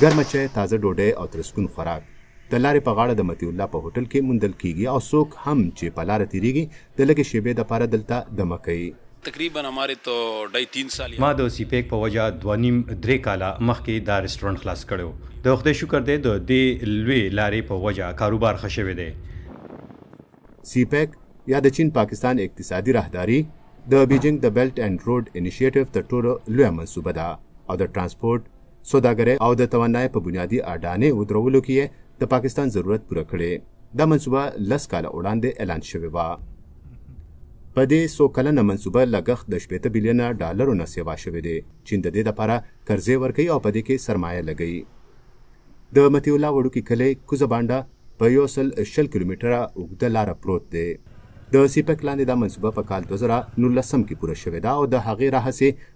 ګرمه چای تازه ډوډۍ او ترسکون خوراک د لارې په غاړه د متی الله په هوټل کې مندل کیږي او څوک هم چې په لار تیریږي د لګې شیبې د پاره دلته دمه کوي تقریبا ہمارے تو ډای 3 سال ما د سی پیک په وجا د نیم درې کاله مخکې دا رېسټورانټ خلاص کړو د خدای شکر دې د دې لوی لارې په وجا کاروبار خښوي دی سی پیک یا د چین پاکستان اقتصادي راهداري د بیجینګ د بیلټ اینڈ روډ انیشیټیو تر ټولو لوی منصوبه ده او د ترانسپورت سوداګرۍ او د توانایي په بنیادي اډانې ودرولو کې د پاکستان ضرورت پوره کړي دا منصوبه لس کاله وړاندې اعلان شوې وه په دې څو کلنه منصوبه لګښت د شپېته بلیونه ډالرو نه سیوا شوی دی چین د دې لپاره قرضې ورکوي او په دې کې سرمایه لګوي د متی الله وړوکي کلی کوزه بانډه په یو سل شل کیلومیټره اوږده لاره پروت دی د سیپک لاندې دا منصوبه په کال 2019 کې پوره شوې ده او د هغې راهسې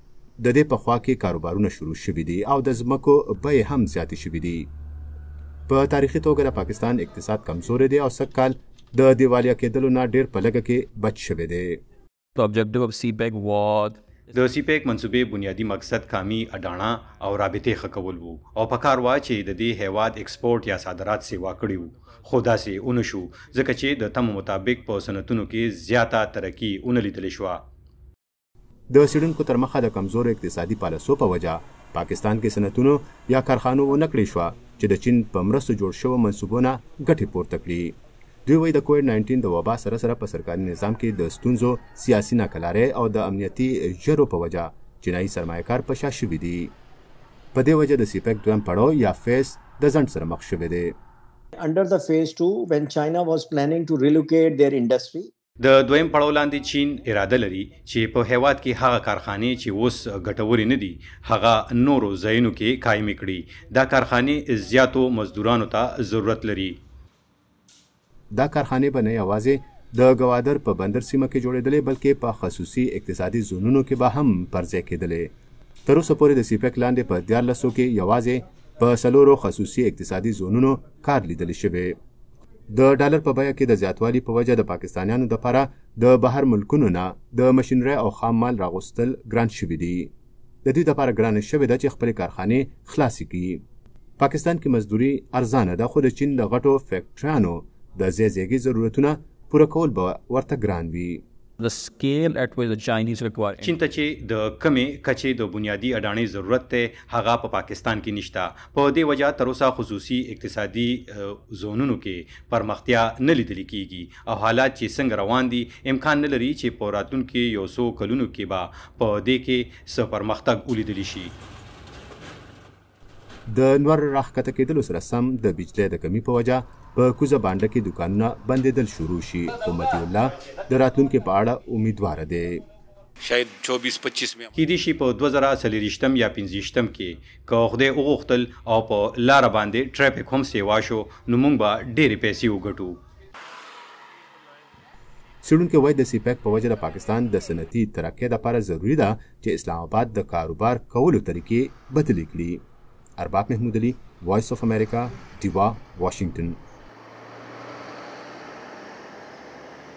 د دې په خوا کې کاروبارونه شروع شوي دي او د ځمکو بیې هم زیاتې شوي دي په تاریخي توګه د پاکستان اقتصاد کمزوری دی او سږ کال د دیوالیا کېدلو نه ډېر په لګه کې بچ شوی دی The objective of CPEC was د سیپیک منصوبې بنیادی مقصد کامی اډانا او رابطې خکول وو او په کار وا چې د دې هیواد اکسپورت یا صادرات سیوا کړی وو خو داسې اون شو ځکه چې د تم مطابق په صنعتونو کې زیاته ترقی اون لیدل شوه د سیډونکو تر مخه د کمزور اقتصادي پالیسو په وجه پاکستان کې صنعتونو یا کارخانو و نکړې شو چې د چین په مرستو جوړ شوو منصوبونه ګټې پورته کړي دوی وایي د کووډ 19 د وبا سره سره په سرکاري نظام کې د ستونزو سیاسي ناکلارې او د امنیتي جرو په وجه چینایي سرمایه‌کار په شا شوي دي په دې وجه د سیپیک دویم پړاو یا فیس د ځنډ سره مخ شوې ده Under the phase 2, when China was planning to relocate their industry, د دویم پړاو لاندې چین اراده لري چې په هیواد کې هغه کارخانه چې اوس غټوري نه دي هغه نورو ځایونو کې قائم کړي دا کارخانه زیاتو مزدورانو ته ضرورت لري دا کارخانه به نه یوازې د گوادر په بندر سیمه کې جوړېدلې بلکې په خصوصي اقتصادي زونونو کې به هم پرځای کېدلې تر اوسه پورې د سیپک لاندې په 1400 کې یوازې په سلورو خصوصي اقتصادي زونونو کار لیدل شوی د ډالر په بیه کې د زیاتوالي په وجه د پاکستانیانو لپاره د بهر ملکونو نه د ماشينري او خام مال راغوستل ګران شوې دي د دې لپاره ګران شوې ده چې خپل کارخانه خلاصې کړي پاکستان کې مزدوري ارزانه ده خو د چین د غټو فیکټریانو د زیږیږي ضرورتونه پوره کول به ورته ګران وي the scale at which the Chinese require چین ته چې د کمې کچې د بنیادی اډانې ضرورت ته هغه په پاکستان کې نشته په دې وجہ تر اوسه خصوصي اقتصادي زونونو کې پرمختیا نه لیدل کیږي او حالات چې څنګه روان دي امکان نه لري چې په راتلونکو یو څو کلونو کې به په دې کې څه پرمختګ ولیدل شي د نور راخکته کېدلو سره سم د بجلی د کمی په وجه په کوزه باندې کې دکانونه بندېدل شروع شي امت الله د راتلونکو په اړه امیدوار دی شاید 24 25 مې کې دي شي په 2040 یا 50 کې که خدای وغوښتل او په لار باندې ټریفیک هم سیوا شو نو موږ به ډېر پیسې وګټو سړونکو وای د سیپک په وجه د پاکستان د صنعتي ترقۍ لپاره ضروری ده چې اسلام آباد د کاروبار کولو طریقې بدلې کړي Arbab Mahmood Ali Voice of America Deewa वाशिंगटन